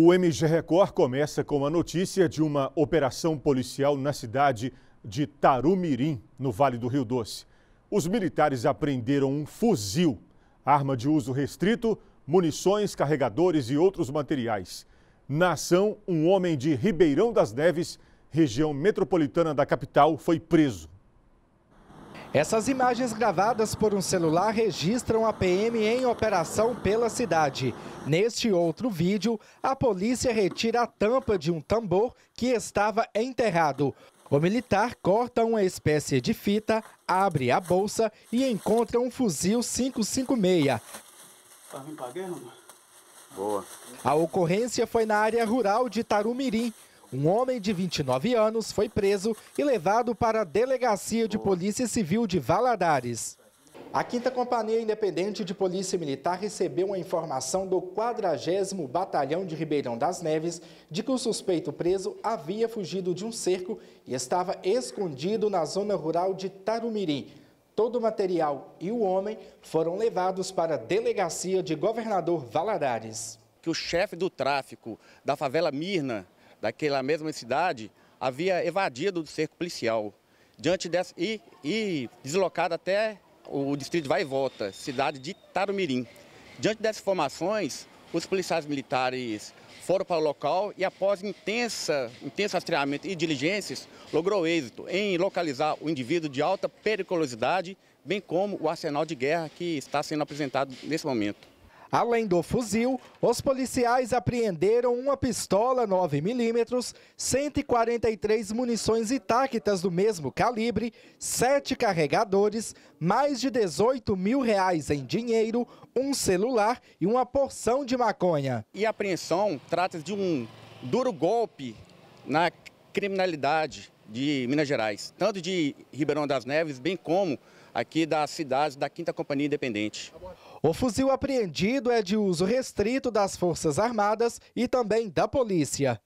O MG Record começa com a notícia de uma operação policial na cidade de Tarumirim, no Vale do Rio Doce. Os militares apreenderam um fuzil, arma de uso restrito, munições, carregadores e outros materiais. Na ação, um homem de Ribeirão das Neves, região metropolitana da capital, foi preso. Essas imagens gravadas por um celular registram a PM em operação pela cidade. Neste outro vídeo, a polícia retira a tampa de um tambor que estava enterrado. O militar corta uma espécie de fita, abre a bolsa e encontra um fuzil 556. Tá Boa. A ocorrência foi na área rural de Tarumirim. Um homem de 29 anos foi preso e levado para a Delegacia de Polícia Civil de Valadares. A 5 Companhia Independente de Polícia Militar recebeu uma informação do 40 Batalhão de Ribeirão das Neves de que o suspeito preso havia fugido de um cerco e estava escondido na zona rural de Tarumirim. Todo o material e o homem foram levados para a delegacia de governador Valadares. Que o chefe do tráfico da favela Mirna daquela mesma cidade havia evadido do cerco policial. Diante dessa, e, e deslocado até o distrito Vai e Volta, cidade de Tarumirim. Diante dessas informações, os policiais militares foram para o local e após intensa, intenso rastreamento e diligências, logrou êxito em localizar o indivíduo de alta periculosidade, bem como o arsenal de guerra que está sendo apresentado nesse momento. Além do fuzil, os policiais apreenderam uma pistola 9mm, 143 munições intactas do mesmo calibre, sete carregadores, mais de 18 mil reais em dinheiro, um celular e uma porção de maconha. E a apreensão trata de um duro golpe na criminalidade de Minas Gerais, tanto de Ribeirão das Neves, bem como aqui das cidades da Quinta Companhia Independente. O fuzil apreendido é de uso restrito das Forças Armadas e também da Polícia.